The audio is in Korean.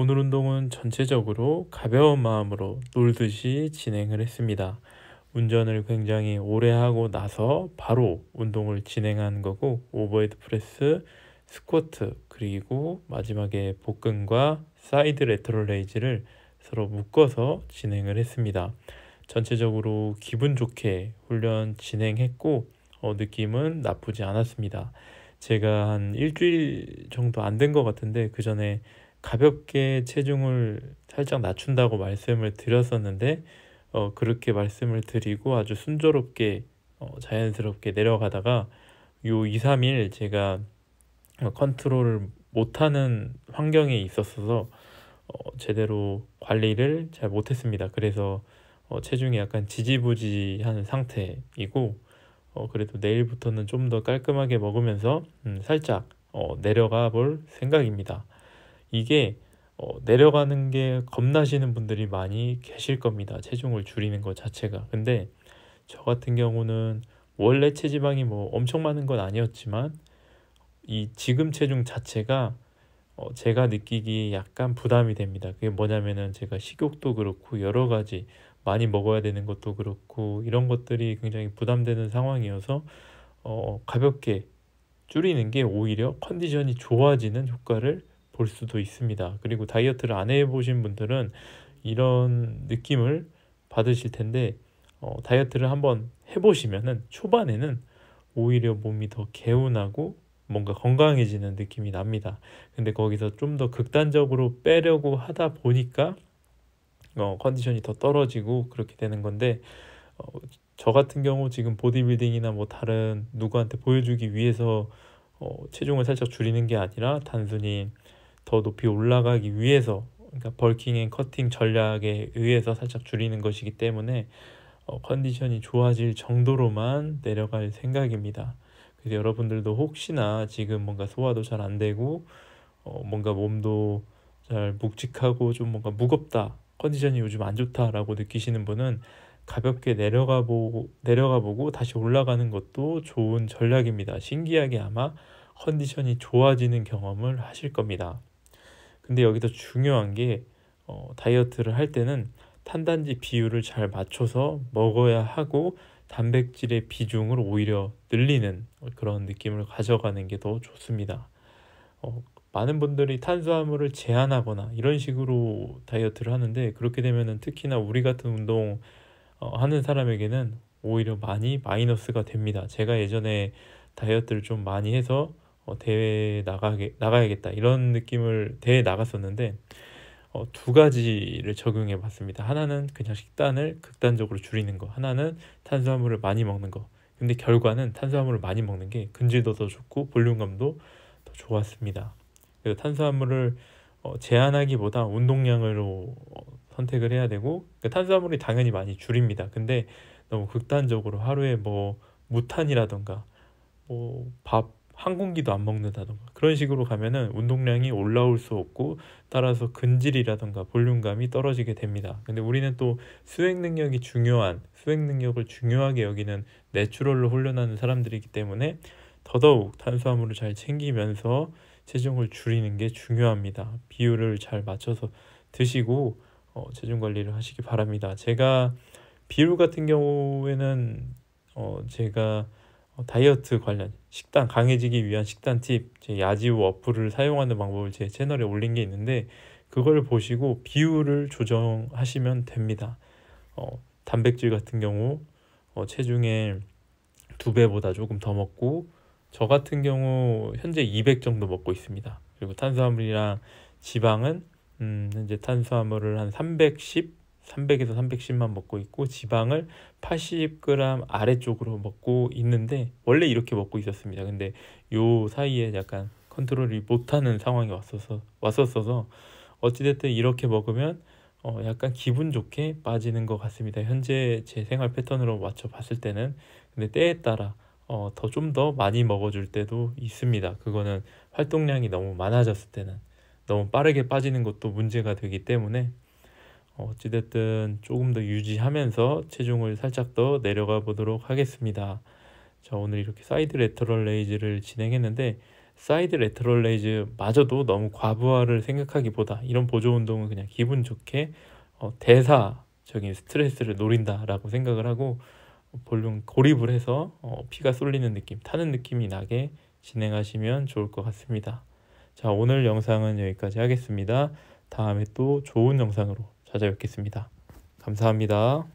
오늘 운동은 전체적으로 가벼운 마음으로 놀듯이 진행을 했습니다. 운전을 굉장히 오래 하고 나서 바로 운동을 진행한 거고 오버헤드 프레스, 스쿼트 그리고 마지막에 복근과 사이드 레터럴 레이즈를 서로 묶어서 진행을 했습니다. 전체적으로 기분 좋게 훈련 진행했고 어, 느낌은 나쁘지 않았습니다. 제가 한 일주일 정도 안 된 것 같은데 그 전에 가볍게 체중을 살짝 낮춘다고 말씀을 드렸었는데 어, 그렇게 말씀을 드리고 아주 순조롭게 어, 자연스럽게 내려가다가 요 2, 3일 제가 어, 컨트롤을 못하는 환경에 있었어서 어, 제대로 관리를 잘 못했습니다. 그래서 어, 체중이 약간 지지부지한 상태이고 어, 그래도 내일부터는 좀 더 깔끔하게 먹으면서 음, 살짝 어, 내려가 볼 생각입니다. 이게 어, 내려가는 게 겁나시는 분들이 많이 계실 겁니다. 체중을 줄이는 것 자체가. 근데 저 같은 경우는 원래 체지방이 뭐 엄청 많은 건 아니었지만 이 지금 체중 자체가 어, 제가 느끼기에 약간 부담이 됩니다. 그게 뭐냐면은 제가 식욕도 그렇고 여러 가지 많이 먹어야 되는 것도 그렇고 이런 것들이 굉장히 부담되는 상황이어서 어, 가볍게 줄이는 게 오히려 컨디션이 좋아지는 효과를 볼 수도 있습니다. 그리고 다이어트를 안 해보신 분들은 이런 느낌을 받으실 텐데 어, 다이어트를 한번 해보시면은 초반에는 오히려 몸이 더 개운하고 뭔가 건강해지는 느낌이 납니다. 근데 거기서 좀 더 극단적으로 빼려고 하다 보니까 어, 컨디션이 더 떨어지고 그렇게 되는 건데 어, 저 같은 경우 지금 보디빌딩이나 뭐 다른 누구한테 보여주기 위해서 어, 체중을 살짝 줄이는 게 아니라 단순히 더 높이 올라가기 위해서 그러니까 벌킹 앤 커팅 전략에 의해서 살짝 줄이는 것이기 때문에 어, 컨디션이 좋아질 정도로만 내려갈 생각입니다. 그래서 여러분들도 혹시나 지금 뭔가 소화도 잘 안 되고 어, 뭔가 몸도 잘 묵직하고 좀 뭔가 무겁다 컨디션이 요즘 안 좋다라고 느끼시는 분은 가볍게 내려가 보고 내려가 보고 다시 올라가는 것도 좋은 전략입니다. 신기하게 아마 컨디션이 좋아지는 경험을 하실 겁니다. 근데 여기서 중요한 게 어, 다이어트를 할 때는 탄단지 비율을 잘 맞춰서 먹어야 하고 단백질의 비중을 오히려 늘리는 그런 느낌을 가져가는 게 더 좋습니다. 어, 많은 분들이 탄수화물을 제한하거나 이런 식으로 다이어트를 하는데 그렇게 되면은 특히나 우리 같은 운동 어, 하는 사람에게는 오히려 많이 마이너스가 됩니다. 제가 예전에 다이어트를 좀 많이 해서 어, 대회 나가게, 나가야겠다 이런 느낌을 대회 나갔었는데 어, 두 가지를 적용해 봤습니다. 하나는 그냥 식단을 극단적으로 줄이는 거, 하나는 탄수화물을 많이 먹는 거. 근데 결과는 탄수화물을 많이 먹는 게 근질도 더 좋고 볼륨감도 더 좋았습니다. 그래서 탄수화물을 어, 제한하기보다 운동량으로 어, 선택을 해야 되고 그 탄수화물이 당연히 많이 줄입니다. 근데 너무 극단적으로 하루에 뭐 무탄이라던가 뭐밥 한 공기도 안 먹는다던가 그런 식으로 가면은 운동량이 올라올 수 없고 따라서 근질이라던가 볼륨감이 떨어지게 됩니다. 근데 우리는 또 수행 능력이 중요한 수행 능력을 중요하게 여기는 내추럴로 훈련하는 사람들이기 때문에 더더욱 탄수화물을 잘 챙기면서 체중을 줄이는 게 중요합니다. 비율을 잘 맞춰서 드시고 어, 체중 관리를 하시기 바랍니다. 제가 비율 같은 경우에는 어, 제가 어, 다이어트 관련 식단 강해지기 위한 식단 팁, 야지우 어플을 사용하는 방법을 제 채널에 올린 게 있는데 그걸 보시고 비율을 조정하시면 됩니다. 어, 단백질 같은 경우 어, 체중의 두 배보다 조금 더 먹고 저 같은 경우 현재 200 정도 먹고 있습니다. 그리고 탄수화물이랑 지방은 음, 현재 탄수화물을 한310 300에서 310만 먹고 있고 지방을 80g 아래쪽으로 먹고 있는데 원래 이렇게 먹고 있었습니다. 근데 요 사이에 약간 컨트롤이 못하는 상황이 왔어서 왔었어서 어찌됐든 이렇게 먹으면 어 약간 기분 좋게 빠지는 것 같습니다. 현재 제 생활 패턴으로 맞춰 봤을 때는 근데 때에 따라 어 더 좀 더 많이 먹어줄 때도 있습니다. 그거는 활동량이 너무 많아졌을 때는 너무 빠르게 빠지는 것도 문제가 되기 때문에 어, 어찌됐든 조금 더 유지하면서 체중을 살짝 더 내려가 보도록 하겠습니다. 자 오늘 이렇게 사이드 레터럴 레이즈를 진행했는데 사이드 레터럴 레이즈 마저도 너무 과부하를 생각하기보다 이런 보조 운동은 그냥 기분 좋게 어, 대사적인 스트레스를 노린다라고 생각을 하고 볼륨 고립을 해서 어, 피가 쏠리는 느낌, 타는 느낌이 나게 진행하시면 좋을 것 같습니다. 자 오늘 영상은 여기까지 하겠습니다. 다음에 또 좋은 영상으로 찾아뵙겠습니다. 감사합니다.